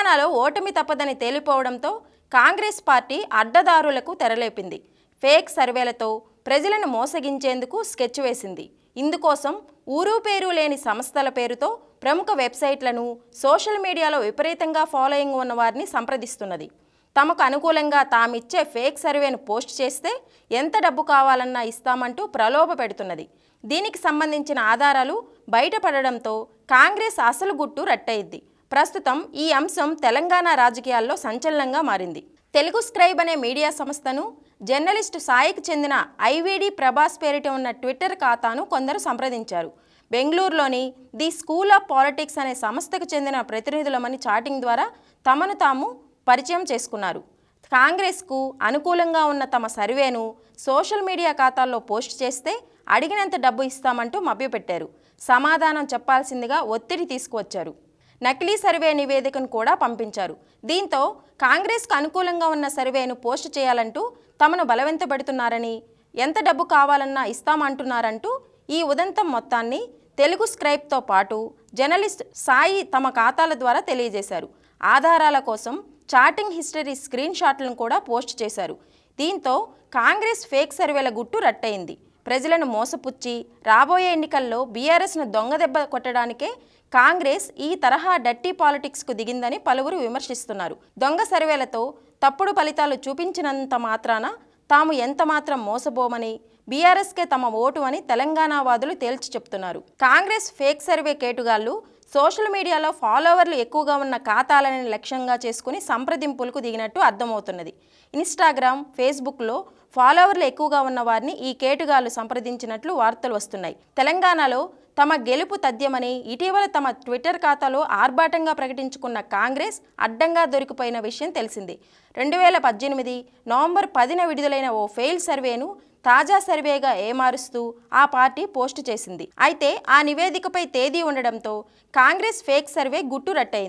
తెలంగాణలో ఓటమి తప్పదని తేలిపోవడంతో కాంగ్రెస్ పార్టీ అడ్డదారులకు తెరలేపింది ఫేక్ సర్వేలతో ప్రజలను మోసగించేందుకు స్కెచ్ వేసింది ఇందుకోసం ఊరు పేరు లేని సంస్థల పేరుతో ప్రముఖ వెబ్సైట్లను సోషల్ మీడియాలో విపరీతంగా ఫాలోయింగ్ ఉన్న వారిని సంప్రదిస్తున్నది తమకు అనుకూలంగా తామిచ్చే ఫేక్ సర్వేను పోస్ట్ చేస్తే ఎంత డబ్బు కావాలన్నా ఇస్తామంటూ ప్రలోభ పెడుతున్నది దీనికి సంబంధించిన ఆధారాలు బయటపడడంతో కాంగ్రెస్ అసలు గుట్టు రట్టయిద్ది ప్రస్తుతం ఈ అంశం తెలంగాణ రాజకీయాల్లో సంచలనంగా మారింది తెలుగు స్క్రైబ్ అనే మీడియా సంస్థను జర్నలిస్టు సాయికి చెందిన ఐవీడీ ప్రభాస్ పేరిట ఉన్న ట్విట్టర్ ఖాతాను కొందరు సంప్రదించారు బెంగళూరులోని ది స్కూల్ ఆఫ్ పాలిటిక్స్ అనే సంస్థకు చెందిన ప్రతినిధులమని చాటింగ్ ద్వారా తమను తాము పరిచయం చేసుకున్నారు కాంగ్రెస్కు అనుకూలంగా ఉన్న తమ సర్వేను సోషల్ మీడియా ఖాతాల్లో పోస్ట్ చేస్తే అడిగినంత డబ్బు ఇస్తామంటూ మభ్యపెట్టారు సమాధానం చెప్పాల్సిందిగా ఒత్తిడి తీసుకువచ్చారు నకిలీ సర్వే నివేదికను కూడా పంపించారు దీంతో కాంగ్రెస్కు అనుకూలంగా ఉన్న సర్వేను పోస్ట్ చేయాలంటూ తమను బలవంతపడుతున్నారని ఎంత డబ్బు కావాలన్నా ఇస్తామంటున్నారంటూ ఈ ఉదంతం మొత్తాన్ని తెలుగు స్క్రైబ్తో పాటు జర్నలిస్ట్ సాయి తమ ఖాతాల ద్వారా తెలియజేశారు ఆధారాల కోసం చాటింగ్ హిస్టరీ స్క్రీన్ షాట్లను కూడా పోస్ట్ చేశారు దీంతో కాంగ్రెస్ ఫేక్ సర్వేల గుట్టు రట్టయింది ప్రజలను మోసపుచ్చి రాబోయే ఎన్నికల్లో బీఆర్ఎస్ను దొంగదెబ్బ కొట్టడానికే కాంగ్రెస్ ఈ తరహా డట్టి పాలిటిక్స్కు దిగిందని పలువురు విమర్శిస్తున్నారు దొంగ సర్వేలతో తప్పుడు ఫలితాలు చూపించినంత మాత్రాన తాము ఎంతమాత్రం మోసబోమని బీఆర్ఎస్కే తమ ఓటు అని తెలంగాణవాదులు తేల్చి చెప్తున్నారు కాంగ్రెస్ ఫేక్ సర్వే కేటుగాళ్లు సోషల్ మీడియాలో ఫాలోవర్లు ఎక్కువగా ఉన్న ఖాతాలని లక్ష్యంగా చేసుకుని సంప్రదింపులకు దిగినట్టు అర్థమవుతున్నది ఇన్స్టాగ్రామ్ ఫేస్బుక్లో ఫాలోవర్లు ఎక్కువగా ఉన్న వారిని ఈ కేటుగాళ్లు సంప్రదించినట్లు వార్తలు వస్తున్నాయి తెలంగాణలో తమ గెలుపు తథ్యమని ఇటీవల తమ ట్విట్టర్ ఖాతాలో ఆర్భాటంగా ప్రకటించుకున్న కాంగ్రెస్ అడ్డంగా దొరికిపోయిన విషయం తెలిసింది రెండు వేల పద్దెనిమిది నవంబర్ పదిన విడుదలైన ఓ ఫెయిల్ సర్వేను తాజా సర్వేగా ఏమారుస్తూ ఆ పార్టీ పోస్టు చేసింది అయితే ఆ నివేదికపై తేదీ ఉండడంతో కాంగ్రెస్ ఫేక్ సర్వే గుట్టు రట్టయింది